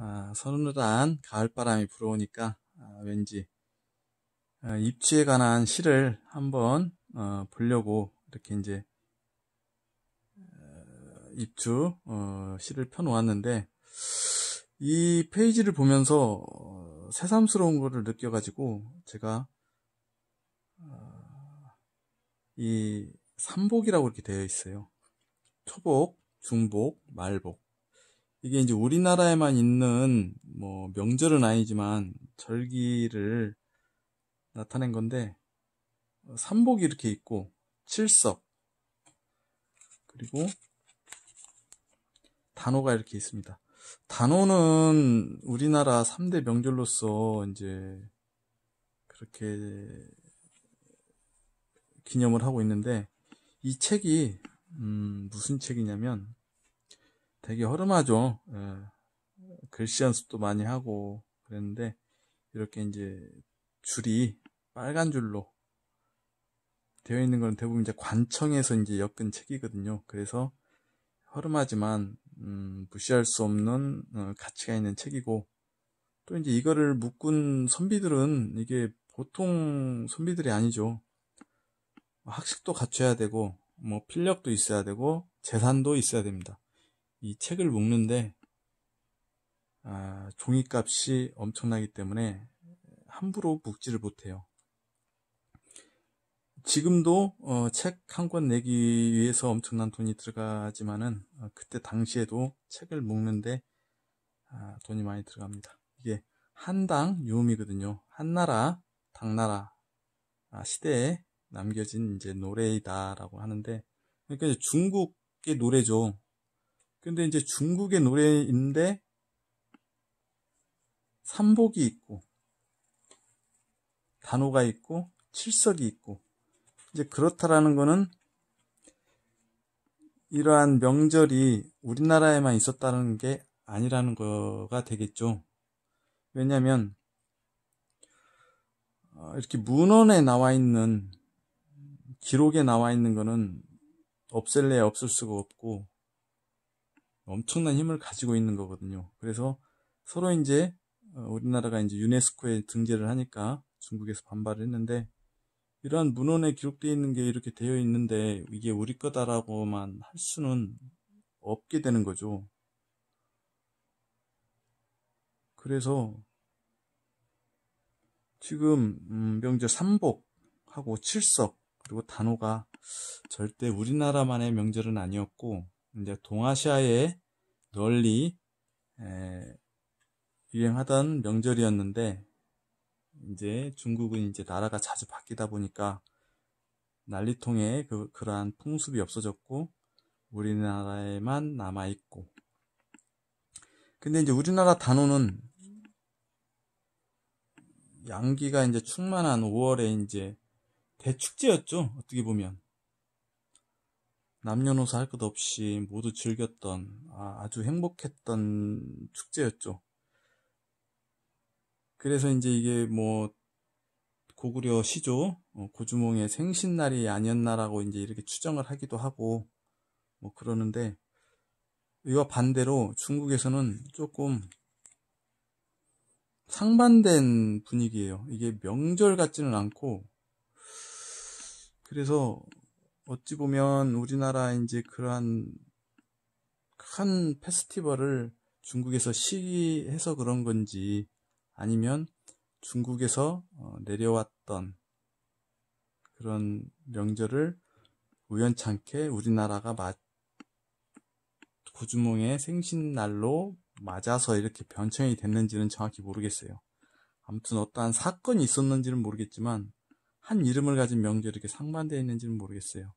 아, 서늘한 가을바람이 불어오니까 아, 왠지 아, 입추에 관한 시를 한번 어, 보려고 이렇게 이제 어, 입추 어, 시를 펴놓았는데 이 페이지를 보면서 어, 새삼스러운 것을 느껴가지고 제가 이 삼복이라고 이렇게 되어 있어요. 초복, 중복, 말복. 이게 이제 우리나라에만 있는 뭐 명절은 아니지만 절기를 나타낸 건데 어, 삼복이 이렇게 있고 칠석 그리고 단호가 이렇게 있습니다. 단호는 우리나라 3대 명절로서 이제 그렇게 기념을 하고 있는데 이 책이 음 무슨 책이냐면 되게 허름하죠. 예. 글씨 연습도 많이 하고 그랬는데 이렇게 이제 줄이 빨간 줄로 되어 있는 건 대부분 이제 관청에서 이제 엮은 책이거든요. 그래서 허름하지만 음, 무시할 수 없는 어, 가치가 있는 책이고 또 이제 이거를 묶은 선비들은 이게 보통 선비들이 아니죠. 학식도 갖춰야 되고 뭐 필력도 있어야 되고 재산도 있어야 됩니다. 이 책을 묶는데 아, 종이값이 엄청나기 때문에 함부로 묶지를 못해요. 지금도 어, 책한 권 내기 위해서 엄청난 돈이 들어가지만은 어, 그때 당시에도 책을 묶는데 아, 돈이 많이 들어갑니다. 이게 한당 유음이거든요. 한나라 당나라 아, 시대에 남겨진 이제 노래이다라고 하는데 그러니까 중국의 노래죠. 근데 이제 중국의 노래인데 삼복이 있고 단호가 있고 칠석이 있고 이제 그렇다라는 거는 이러한 명절이 우리나라에만 있었다는 게 아니라는 거가 되겠죠. 왜냐면 하 어, 이렇게 문헌에 나와 있는 기록에 나와 있는 거는 없앨래 없을 수가 없고 엄청난 힘을 가지고 있는 거거든요. 그래서 서로 이제 어, 우리나라가 이제 유네스코에 등재를 하니까 중국에서 반발을 했는데 이러한 문헌에 기록되어 있는 게 이렇게 되어 있는데 이게 우리 거다라고만 할 수는 없게 되는 거죠. 그래서 지금 음, 명절 삼복하고 칠석 그리고 단호가 절대 우리나라만의 명절은 아니었고 이제 동아시아에 널리 에, 유행하던 명절이었는데 이제 중국은 이제 나라가 자주 바뀌다 보니까 난리통에 그, 그러한 풍습이 없어졌고 우리나라에만 남아있고 근데 이제 우리나라 단오는 양기가 이제 충만한 5월에 이제 대축제였죠 어떻게 보면 남녀노소 할 것 없이 모두 즐겼던 아, 주 행복했던 축제였죠. 그래서 이제 이게 뭐 고구려 시조 어, 고주몽의 생신날이 아니었나라고 이제 이렇게 추정을 하기도 하고 뭐 그러는데 이와 반대로 중국에서는 조금 상반된 분위기예요. 이게 명절 같지는 않고 그래서 어찌 보면 우리나라 이제 그러한 큰 페스티벌을 중국에서 시기해서 그런 건지 아니면 중국에서 어, 내려왔던 그런 명절을 우연찮게 우리나라가 맞, 고주몽의 생신날로 맞아서 이렇게 변천이 됐는지는 정확히 모르겠어요. 아무튼 어떠한 사건이 있었는지는 모르겠지만 한 이름을 가진 명절이 이렇게 상반되어 있는지는 모르겠어요.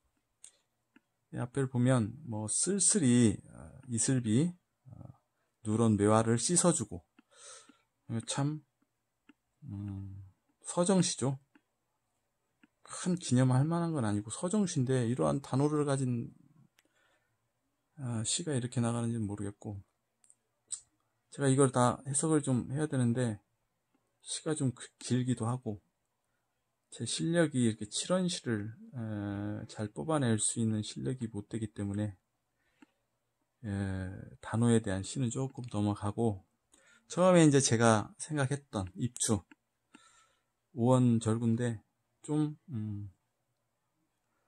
앞을 보면 뭐 쓸쓸히 어, 이슬비 어, 누런 매화를 씻어주고 참 음, 서정시죠. 큰 기념할 만한 건 아니고 서정시인데 이러한 단어를 가진 어, 시가 이렇게 나가는지는 모르겠고 제가 이걸 다 해석을 좀 해야 되는데 시가 좀 그 길기도 하고 제 실력이 이렇게 7원실을 잘 뽑아낼 수 있는 실력이 못 되기 때문에 단어에 대한 시는 조금 넘어가고 처음에 이제 제가 생각했던 입추 5원 절구인데 좀 음,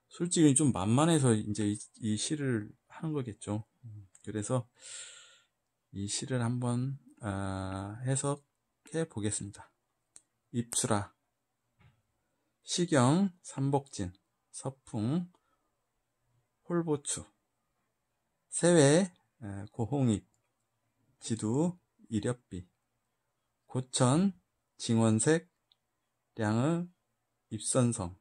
솔직히 좀 만만해서 이제 이, 이, 시를 하는 거겠죠. 음, 그래서 이 시를 한번 어, 해석해 보겠습니다. 입추라 식영, 삼복진, 서풍, 홀보추, 세외, 고홍잎, 지두, 이렵비, 고천, 징원색, 량의, 입선성,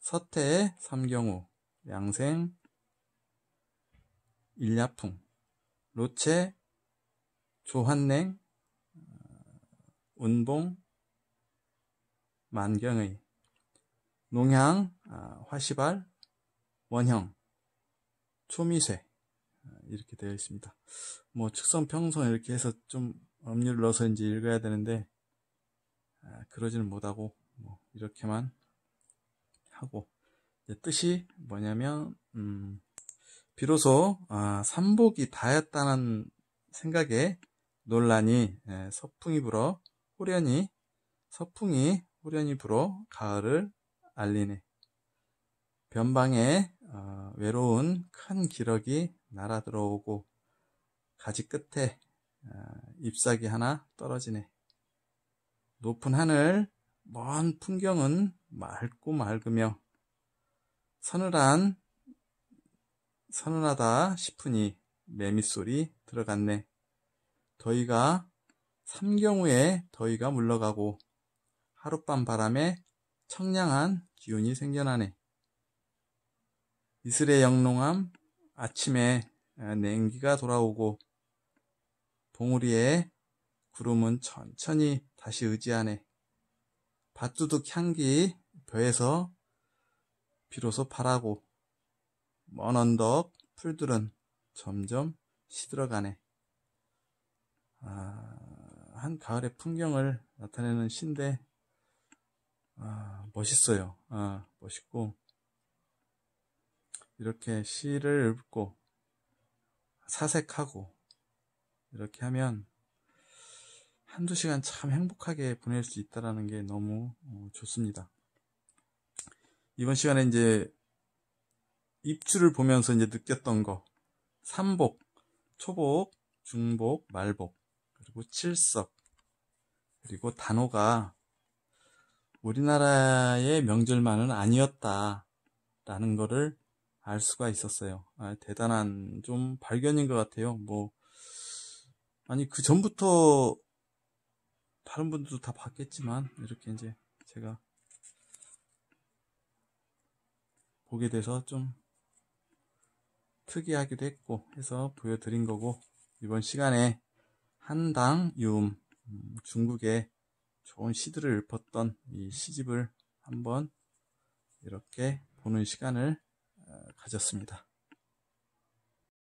서태, 삼경우, 양생, 일야풍, 로체, 조한냉, 어, 운봉, 만경의 농향, 아, 화시발, 원형, 초미쇠 아, 이렇게 되어 있습니다. 뭐 측선, 평선 이렇게 해서 좀 엄률 넣어서 이제 읽어야 되는데 아, 그러지는 못하고 뭐 이렇게만 하고 뜻이 뭐냐면 음, 비로소 아, 삼복이 다였다는 생각에 논란이 예, 서풍이 불어 호련히 서풍이 호련히 불어 가을을 알리네. 변방에 어, 외로운 큰 기러기 날아 들어오고 가지 끝에 어, 잎사귀 하나 떨어지네. 높은 하늘, 먼 풍경은 맑고 맑으며 서늘한 서늘하다 싶으니 매미소리 들어갔네. 더위가 삼경우에 더위가 물러가고 하룻밤 바람에 청량한 기운이 생겨나네. 이슬의 영롱함 아침에 냉기가 돌아오고 봉우리에 구름은 천천히 다시 의지하네. 밭두둑 향기 벼에서 비로소 파라고 먼 언덕 풀들은 점점 시들어가네. 아, 한 가을의 풍경을 나타내는 시인데 아, 멋있어요. 아, 멋있고 이렇게 시를 읊고 사색하고 이렇게 하면 한두 시간 참 행복하게 보낼 수 있다라는 게 너무 어, 좋습니다. 이번 시간에 이제 입주를 보면서 이제 느꼈던 거 삼복, 초복, 중복, 말복 그리고 칠석 그리고 단어가 우리나라의 명절만은 아니었다라는 거를 알 수가 있었어요. 아, 대단한 좀 발견인 것 같아요. 뭐 아니 그 전부터 다른 분들도 다 봤겠지만 이렇게 이제 제가 보게 돼서 좀 특이하기도 했고 해서 보여드린 거고 이번 시간에 한당 유음 음, 중국의 좋은 시들을 읊었던 이 시집을 한번 이렇게 보는 시간을 어, 가졌습니다.